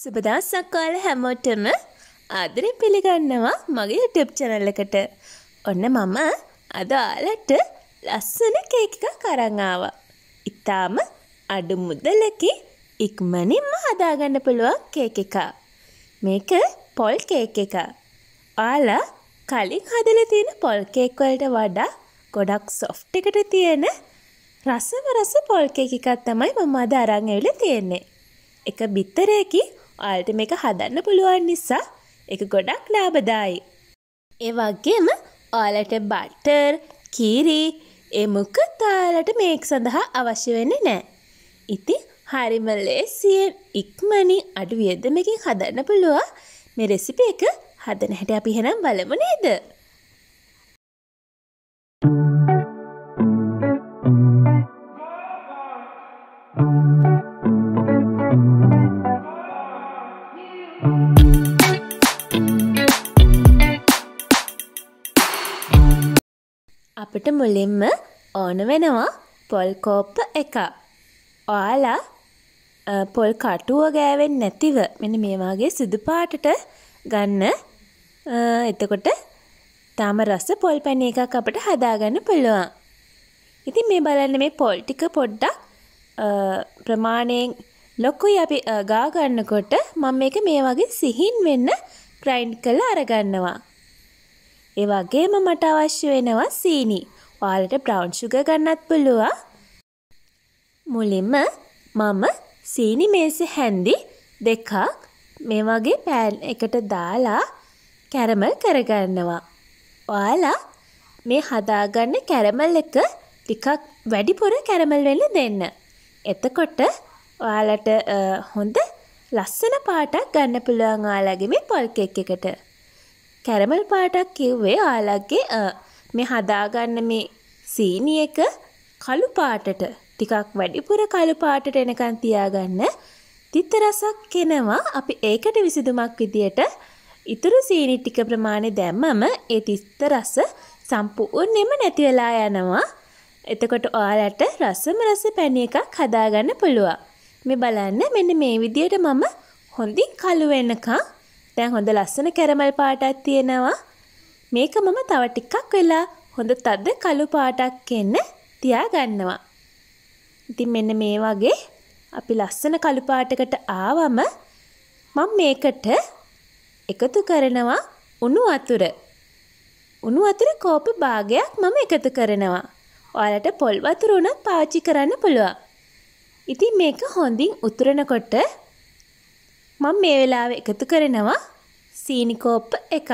සුබ දවසක් ඔයාලා හැමෝටම ආදරේ පිළිගන්නවා මගේ YouTube channel එකට. ඔන්න මම අද ඔයාලට ලස්සන කේක් එකක් අරන් ආවා. ඊටාම අඩු මුදලකින් ඉක්මනින්ම හදාගන්න පුළුවන් කේක් එකක්. මේක පොල් කේක් එකක්. ඔයාලා කලින් හදලා තියෙන පොල් කේක් වලට වඩා ගොඩක් සොෆ්ට් එකට තියෙන රසම රස පොල් කේක් එකක් තමයි මම අද අරන් ඇවිල්ලා තියෙන්නේ. එක බිත්තරයකින් ඔයාලට මේක හදන්න පුළුවන් නිසා එක ගොඩක් ලාබදායි. ඒ වගේම ඔයාලට බටර් කීරි ඒ මොකත් ඔයාලට මේක් සඳහා අවශ්‍ය වෙන්නේ නෑ. ඉතින් හරිම ලේසියෙන් ඉක්මනින් අඩු වියදමකින් හදන්න පුළුවන් මේ රෙසිපි එක හදන හැට අපි එහෙනම් බලමු නේද? අපිට මුලින්ම ඕන වෙනවා පොල්කෝප්ප එකක්. ඔයාලා පොල් කටුව ගෑවෙන් නැතිව මෙන මේවාගේ සුදුපාටට ගන්න එතකොට තාම රස පොල් පැන එකක් අපට හදාගන්න පුළුවන්. ඉතින් මේ බලන්න මේ පොල් ටික පොඩ්ඩක් ප්‍රමාණයෙන් ලොකුයි අපි ගාගන්නකොට මම මේක මේ වගේ සිහින් වෙන්න ග්‍රයින්ඩ් කරලා අරගන්නවා. ඒ වගේම මට අවශ්‍ය වෙනවා සීනි. පාලට බ්‍රවන්් සුග ගන්නත් පුළුවන් මුලින්ම මම සීනි මේස හැන්දි දෙකක් මේ වගේ පෑන් එකට දාලා කැරමල් කරගන්නවා. ඔයාලා මේ හදාගන්න කැරමල් එක ටිකක් වැඩිපුර කැරමල් වෙන්න දෙන්න. එතකොට ඔයාලට හොඳ ලස්සන පාටක් ගන්න පුළුවන් ආලාගේ මේ පොල් කෙක් එකට. කැරමල් පාටක් කිව්වේ ආලක්ගේ මේ හදාගන්න මේ සීනි එක කළු පාටට ටිකක් වැඩිපුර කළු පාටට එනකන් තියාගන්න. තිත්ත රසක් කෙනවා. අපි ඒකට විසඳුමක් විදියට ඉතුරු සීනි ටික ප්‍රමාණය දැම්මම ඒ තිත්ත රස සම්පූර්ණයෙන්ම නැති වෙලා යනවා. එතකොට ඔයාලට රසම රස පැණි එකක් හදාගන්න පුළුවන්. මේ බලන්න මෙන්න මේ විදියට මම හොඳින් කළු වෙනකන් දැන් හොඳ ලස්සන කැරමල් පාටක් තියෙනවා. මේක මම තව ටිකක් වෙලා හොඳ තද කළු පාටක් එන්න තියාගන්නවා. ඉතින් මෙන්න මේ වගේ අපි ලස්සන කළු පාටකට ආවම මම මේකට එකතු කරනවා උණු වතුර. උණු වතුර කෝප භාගයක් මම එකතු කරනවා. ඔයාලට පොල් වතුර උනත් පාවිච්චි කරන්න පුළුවන්. ඉතින් මේක හොඳින් උතුරනකොට මම මේ වෙලාවේ එකතු කරනවා සීනි කෝප්ප එකක්.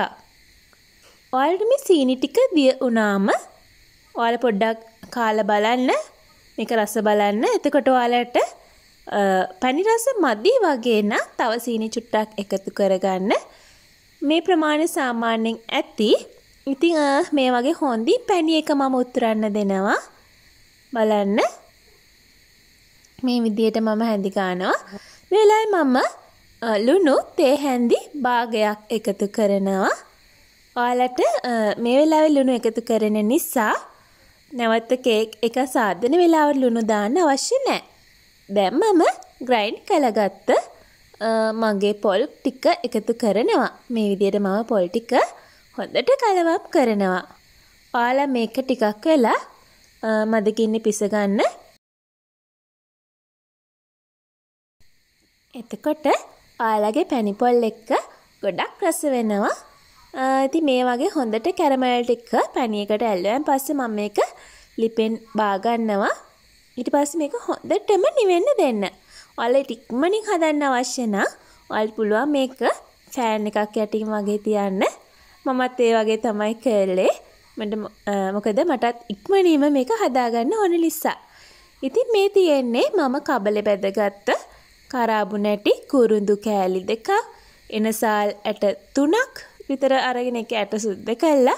ඔයාලට මේ සීනි ටික දිය වුණාම ඔයාල පොඩ්ඩක් කාලා බලන්න මේක රස බලන්න. එතකොට ඔයාලට පැණි රස මදි වගේ නම් තව සීනි චුට්ටක් එකතු කරගන්න. මේ ප්‍රමාණය සාමාන්‍යයෙන් ඇති. ඉතින් මේ වගේ හොඳි පැණි එක මම උත්තරන්න දෙනවා. බලන්න. මේ විදියට මම හැඳි ගන්නවා. මේ වෙලාවේ මම ලුණු තේ හැඳි භාගයක් එකතු කරනවා. ඔයාලට මේ වෙලාවේ ලුණු එකතු කරන නිසා නැවත කේක් එක සාදන වෙලාවට ලුණු දාන්න අවශ්‍ය නැහැ. දැන් මම ග්‍රයින්ඩ් කළගත්ත මගේ පොල් ටික එකතු කරනවා. මේ විදිහට මම පොල් ටික හොඳට කලවම් කරනවා. ඔයාලා මේක ටිකක් වෙලා මදකින්නේ පිස ගන්න. එතකොට ඔයාලගේ පැණි පොල් එක්ක ගොඩක් රස වෙනවා. ඉතින් මේ වගේ හොඳට කැරමල් ටික පැණියකට ඇල්ලුවාන් පස්සේ මම මේක ලිපෙන් බාගන්නවා. ඊට පස්සේ මේක හොඳටම නිවෙන්න දෙන්න. ඔයාලට ඉක්මනින් හදන්න අවශ්‍ය නම් ඔයාලට පුළුවන් මේක ෆෑන් එකක් යටින් වගේ තියන්න. මමත් ඒ වගේ තමයි කළේ. මට මොකද මටත් ඉක්මනින්ම මේක හදාගන්න ඕන නිසා. ඉතින් මේ තියෙන්නේ මම කබලේ බැදගත්ත කරාබු නැටි කුරුඳු කෑලි දෙකක් එනසාල් ඇට තුනක් විතර අරගෙන එක ඇට සුද්ධ කළා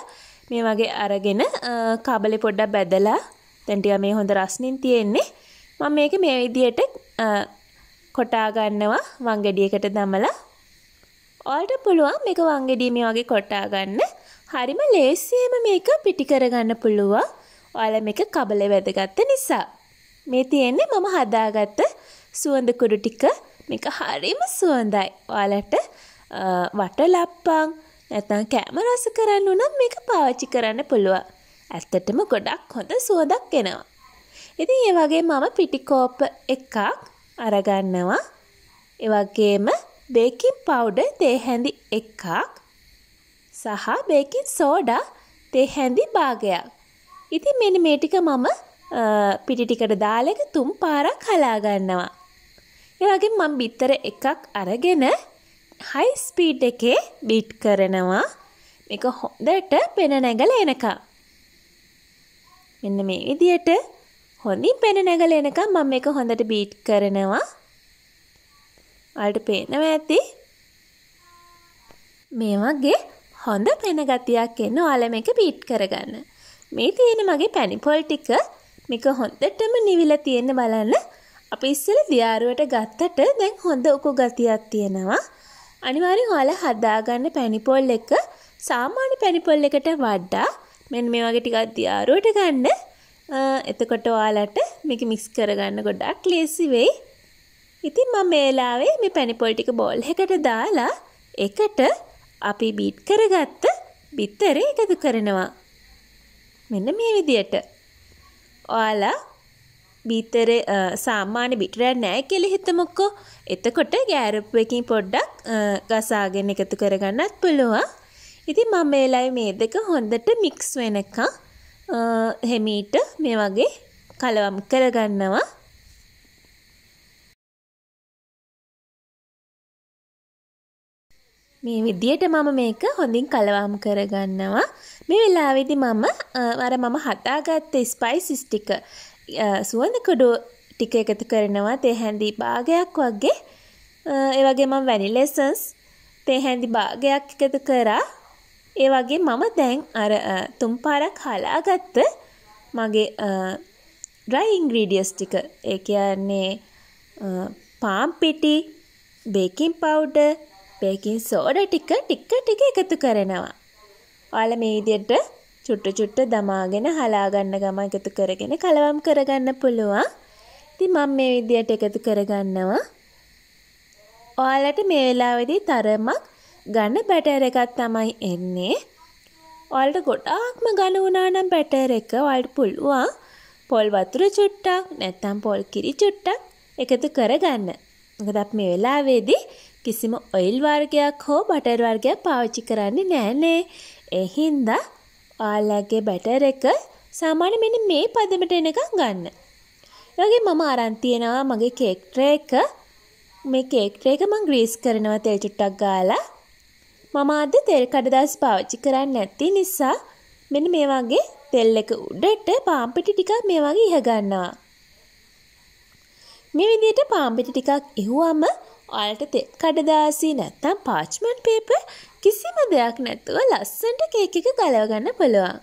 මේ වගේ අරගෙන කබලේ පොඩ්ඩක් බැදලා දැන් ටික මේ හොඳ රස්නින් තියෙන්නේ මම මේක මේ විදියට කොටා ගන්නවා වංගෙඩියකට දමලා ඔයාලට පුළුවන් මේක වංගෙඩිය මේ වගේ කොටා ගන්න. හරිම ලේසියෙන්ම මේක පිටි කරගන්න පුළුවන්. ඔයාලා මේක කබලේ වැදගත් නිසා. මේ තියෙන්නේ මම හදාගත්ත සුවඳ කුඩු ටික. මේක හරිම සුවඳයි. ඔයාලට වටලප්පන් නැත්නම් කෑම රස කරන්න උනත් මේක පාවිච්චි කරන්න පුළුවන්. ඇත්තටම ගොඩක් හොඳ සුවඳක් එනවා. ඉතින් ඒ වගේ මම පිටිකෝප එකක් අරගන්නවා. ඒ වගේම බේකින් පවුඩර් තේ හැඳි එකක් සහ බේකින් සෝඩා තේ හැඳි භාගයක්. ඉතින් මෙන්න මේ ටික මම පිටි ටිකට දාලා එක තුන් පාරක් හලා ගන්නවා. ඒ වගේම මම බිත්තර එකක් අරගෙන හයි ස්පීඩ් එකේ බීට් කරනවා මේක හොඳට පෙන නැගල එනකම්. මෙන්න මේ විදියට හොඳින් පෙන නැගල එනකම් මම මේක හොඳට බීට් කරනවා. ඔයාලට පේනවා ඇති. මේ වගේ හොඳ පෙන ගතියක් එන්න ඔයාලා මේක බීට් කරගන්න. මේ තියෙන මගේ පැණිපොල් ටික මේක හොඳටම නිවිලා තියෙන බලන්න. අපි ඉස්සෙල්ලා දියාරුවට ගත්තට දැන් හොඳ උකු ගතියක් තියෙනවා. අනිවාර්යෙන් ඔයාලා හදාගන්න පැණිපොල් එක සාමාන්‍ය පැණිපොල් එකට වඩා මෙන්න මේ වගේ ටිකක් දියාරුවට ගන්න. එතකොට ඔයාලට මේක මික්ස් කරගන්න ගොඩක් ලේසි වෙයි. ඉතින් මම මේ වෙලාවේ මේ පැණිපොල් ටික බෝල් එකකට දාලා එකට අපි බීට් කරගත්ත බිත්තරේ එකතු කරනවා. මෙන්න මේ විදියට. ඔයාලා බීතර සාමාන්‍ය බිටරයක් නෑ කෙලි හිතමුක්කෝ එතකොට ගෑරප්පුවකින් පොඩ්ඩක් ගසාගෙන එකතු කරගන්නත් පුළුවන් ඉතින් මම මේලයි මේ දෙක හොඳට මික්ස් වෙනකම් හෙමීට මේ වගේ කලවම් කරගන්නවා මේ විදියට මම මේක හොඳින් කලවම් කරගන්නවා. මේ වෙලාවේදී මම අර මම හදාගත්ත ස්පයිසස් ටික සුවඳ කුඩු ටික එකතු කරනවා තේ හැඳි භාගයක් වගේ ඒ වගේ මම වැනිලා එසන්ස් තේ හැඳි භාගයක් එකතු කරා ඒ වගේ මම දැන් අර තුන් පාරක් හලාගත්ත මගේ ඩ්‍රයි ඉන්ග්‍රීඩියස් ටික ඒ කියන්නේ පාම් පිටි බේකින් පවුඩ බේකින් සෝඩ ටික ටික ටික එකතු කරනවා. ඔයාලා මේ විදිහට චුට්ට චුට්ට දමාගෙන හලා ගන්න ගම එකතු කරගෙන කලවම් කරගන්න පුළුවන්. ඉතින් මම මේ විදියට එකතු කරගන්නවා. ඔයාලට මේ වෙලාවේදී තරමක් ඝන බැටර් එකක් තමයි එන්නේ. ඔයාලට ගොඩාක්ම ඝන වුණා නම් බැටර් එක ඔයාලට පුළුවන් පොල් වතුර චුට්ටක් නැත්නම් පොල් කිරි චුට්ටක් එකතු කරගන්න. මොකද අපි මේ වෙලාවේදී කිසිම ඔයිල් වර්ගයක් හෝ බටර් වර්ගයක් පාවිච්චි කරන්නේ නැහැ නේ. ඒ හින්දා ආල්ලගේ බැටර් එක සාමාන්‍ය මෙන්න මේ පදමට එනකම් ගන්න. වගේ මම අරන් තියනවා මගේ කේක් ට්‍රේ එක. මේ කේක් ට්‍රේ එක මම ග්‍රීස් කරනවා තෙල් චුට්ටක් ගාලා. මම අද තෙල් කඩදාසි පාවිච්චි කරන්නේ නැති නිසා මෙන්න මේ වගේ තෙල් එක උඩට පාන් පිටි ටිකක් මේ වගේ ඉහ ගන්නවා. මේ විදිහට පාන් පිටි ටිකක් ඉහුවම ඔයාලට තෙල් කඩදාසි නැත්තම් පාච්මන්ට් පේපර් කිසිම දෙයක් නැතුව ලස්සන්ට කේක් එක ගලවගන්න පුළුවන්.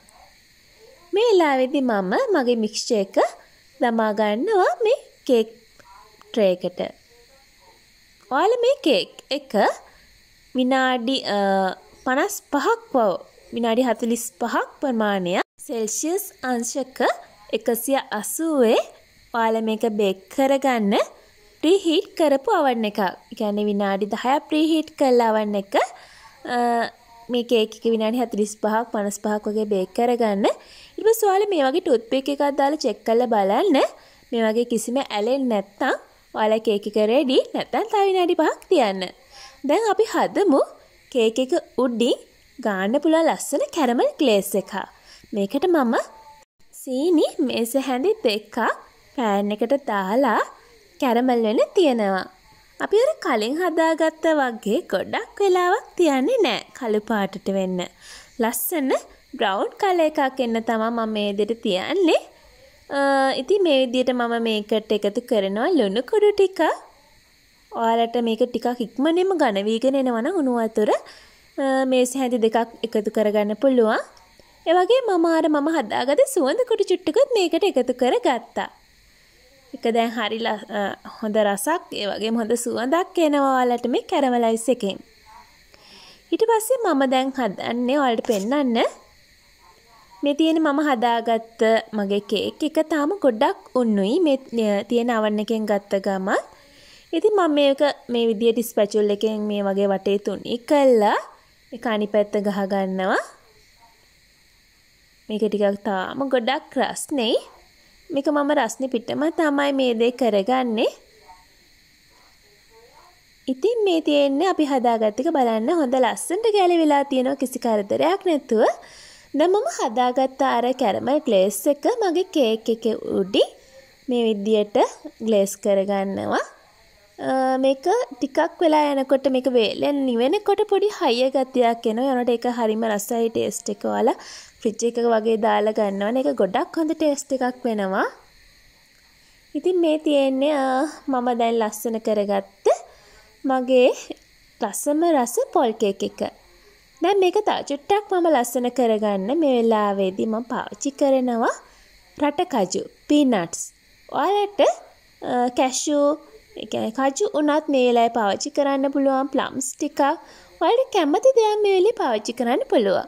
මේ වෙලාවේදී මම මගේ මික්ස්චර් එක දමා ගන්නවා මේ කේක් ට්‍රේ එකට. ඔයාලා මේ කේක් එක විනාඩි 55ක් වව විනාඩි 45ක් ප්‍රමාණය සෙල්සියස් අංශක 180 ඔයාලා මේක බේක් කරගන්න ප්‍රීහීට් කරපු අවන් එකක්. ඒ කියන්නේ විනාඩි 10ක් ප්‍රීහීට් කළා අවන් එක මේ කේක් එක විනාඩි 45ක් 55ක් වගේ බේක් කරගන්න. ඊට පස්සේ ඔයාලා මේ වගේ ටූත් පික් එකක් දාලා චෙක් කරලා බලන්න. මේ වගේ කිසිම ඇලෙන්නේ නැත්තම් ඔයාලා කේක් එක රෙඩි. නැත්තම් තව විනාඩි 5ක් තියන්න. දැන් අපි හදමු කේක් එක උඩින් ගාන්න පුළුවන් ලස්සන කැරමල් ග්ලේස් එකක්. මේකට මම සීනි මේස හැඳි දෙකක් පෑන් එකට දාලා කැරමල් වෙන තියනවා. අපි අර කලින් හදාගත්ත වගේ ගොඩක් වෙලාවක් තියන්නේ නෑ කළු පාටට වෙන්න. ලස්සන බ්‍රවුන් කල එකක් එන්න තමා මම මේ විදිහට තියන්නේ. ඉතින් මේ විදිහට මම මේකට එකතු කරනවා ලුණු කුඩු ටික. ඔයාලට මේක ටිකක් ඉක්මනින්ම ඝන වීගෙන එනවා නම් උණු වතුර මේස හැඳි දෙකක් එකතු කරගන්න පුළුවන්. ඒ වගේ මම අර මම හදාගත්ත සුවඳ කුඩු චුට්ටකුත් මේකට එකතු කරගත්තා. එක දැන් හරි හොඳ රසක් ඒ වගේ හොඳ සුවඳක් එනවා ඔයාලට මේ කැරමලයිස් එකෙන්. ඊට පස්සේ මම දැන් හදන්නේ ඔයාලට පෙන්වන්න. මේ තියෙන මම හදාගත්ත මගේ කේක් එක තාම ගොඩක් උන්නුයි මේ තියෙන අවන් එකෙන් ගත්ත ගම. ඉතින් මම මේක මේ විදියට ස්පැචුල් එකෙන් මේ වගේ වටේ තුනි කළා. මේක අනිපැත්ත ගහ ගන්නවා. මේක ටිකක් තාම ගොඩක් රස්නේ. මේක මම රස්නි පිටම තමයි මේ දේ කරගන්නේ. ඉතින් මේ තියෙන්නේ අපි හදාගත්තික බලන්න හොඳ ලස්සනට ගැලි වෙලා තියෙනවා කිසි කරදරයක් නැතුව. දැන් මම හදාගත්ත අර කැරමල් ග්ලේස් එක මගේ කේක් එකේ උඩි මේ විදියට ග්ලේස් කරගන්නවා. මේක ටිකක් වෙලා යනකොට මේක වේලෙන් නිවෙනකොට පොඩි හයිය ගතියක් එනවා. යනකොට ඒක හරිම රසයි ටේස්ට් එක වල ෆ්‍රිජ් එකක වගේ දාලා ගන්නවනේ. ඒක ගොඩක් හොඳ ටේස්ට් එකක් වෙනවා. ඉතින් මේ තියෙන්නේ මම දැන් ලස්සන කරගත්ත මගේ රසම රස පොල් කේක් එක. දැන් මේක තව චුට්ටක් මම ලස්සන කරගන්න මේ වෙලාවේදී මම පාවිච්චි කරනවා රට කජු, පීනට්ස්. ඔයාලට කැෂූ එකන කජු උනත් මේලයි පාවිච්චි කරන්න පුළුවන් ප්ලම්ස් ටිකක් වලට කැමති දෙයක් මේලි පාවිච්චි කරන්න පුළුවන්.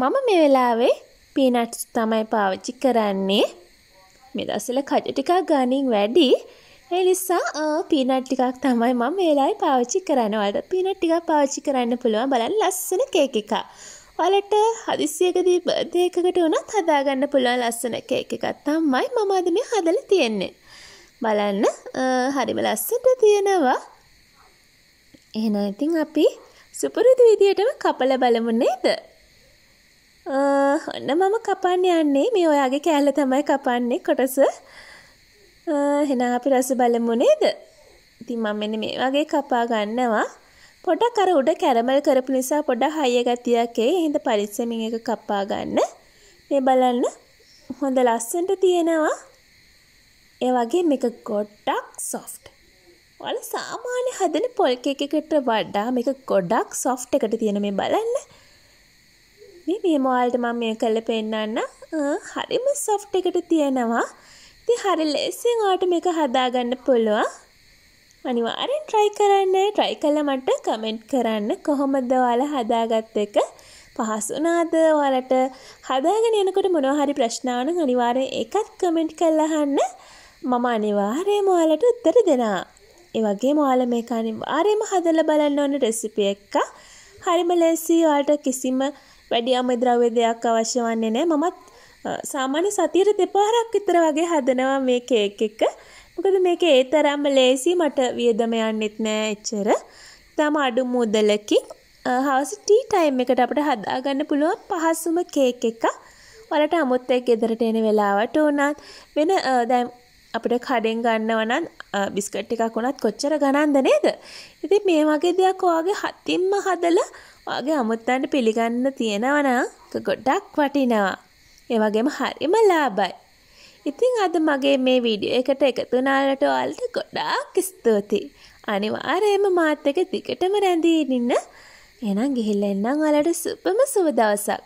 මම මේ වෙලාවේ පීනට්ස් තමයි පාවිච්චි කරන්නේ. මේ දසල කජු ටිකක් ගනින් වැඩි. ඒ නිසා පීනට් ටිකක් තමයි මම මේලායි පාවිච්චි කරන්න. වලට පීනට් ටිකක් පාවිච්චි කරන්න පුළුවන්. බලන්න ලස්සන කේක් එකක්. වලට හදිසියකදී බර්ත්ඩේ එකකට උනත් හදාගන්න පුළුවන් ලස්සන කේක් එකක් තමයි මම අද මේ හදලා තියෙන්නේ. බලන්න හරිම ලස්සට තියෙනවා එහෙනම් ඉතින් අපි සුපුරුදු විදියටම කපල බලමු නේද ඔන්න මම කපන්න යන්නේ මේ ඔයාගේ කෑල්ල තමයි කපන්නේ කොටස එහෙනම් අපි රස බලමු නේද ඉතින් මම මෙන්න මේ වගේ කපා ගන්නවා පොඩක් අර උඩ කැරමල් කරපු නිසා පොඩක් හයිය ගතියක් එයි. එහෙනම් පරිස්සමින් එක කපා ගන්න. මේ බලන්න හොඳ ලස්සනට තියෙනවා. ඒ වගේ මේක ගොඩක් සොෆ්ට්. ඔයාල සාමාන්‍ය හදන පොල් කේක් එකකට වඩා මේක ගොඩක් සොෆ්ට් එකට තියෙන මේ බලන්න. මේ මේ මොල්ට මම මේ කළ පෙන්නන්න. හරිම සොෆ්ට් එකට තියෙනවා. ඉතින් හරි ලේසියෙන් ඔයාලට මේක හදාගන්න පුළුවන්. අනිවාර්යෙන් try කරන්න. try කළා මට comment කරන්න කොහොමද ඔයාලා හදාගත්ත එක. පහසුනාද ඔයාලට හදාගෙන යනකොට මොනවා හරි ප්‍රශ්න ආවනම් අනිවාර්යෙන් ඒකත් කමෙන්ට් කරලා අහන්න. මම අනිවාර්යයෙන්ම ඔයාලට උත්තර දෙනවා. ඒ වගේම ඔයාලා මේක අනිවාර්යයෙන්ම හදලා බලන්න ඕන රෙසිපි එකක්. හරිම ලේසියි ඔයාලට කිසිම වැඩි අමුද්‍රව්‍ය දෙයක් අවශ්‍ය වන්නේ නැහැ. මමත් සාමාන්‍ය සතියට දෙපාරක් විතර වගේ හදනවා මේ කේක් එක. මොකද මේක ඒ තරම්ම ලේසියි මට වියදම යන්නෙත් නෑ එච්චර. තම අඩු මුදලකින් හවස ටී ටයිම් එකට අපිට හදාගන්න පුළුවන් පහසුම කේක් එකක්. වලට අමුත් එක්ක ගෙදරට එන වෙලාවට උනත් වෙන දැන් අපිට කඩෙන් ගන්නවනම් බිස්කට් එකක් වුණත් කොච්චර ගණන්ද නේද? ඉතින් මේ වගේ දෙයක් ඔයාගේ හතින්ම හදලා ඔයාගේ අමුත්තන්ට පිළිගන්න තියෙනවනම් ගොඩක් වටිනවා. ඒ වගේම හරිම ලාභයි. ඉතින් අද මගේ මේ වීඩියෝ එකට එකතු වුණාලට ඔයාලට ගොඩාක් ස්තුතියි. අනිවාර්යයෙන්ම මාත් එක්ක දිගටම රැඳී ඉන්න. එහෙනම් ගිහිල්ලා එන්නම් ඔයාලට සුපම සුබ දවසක්.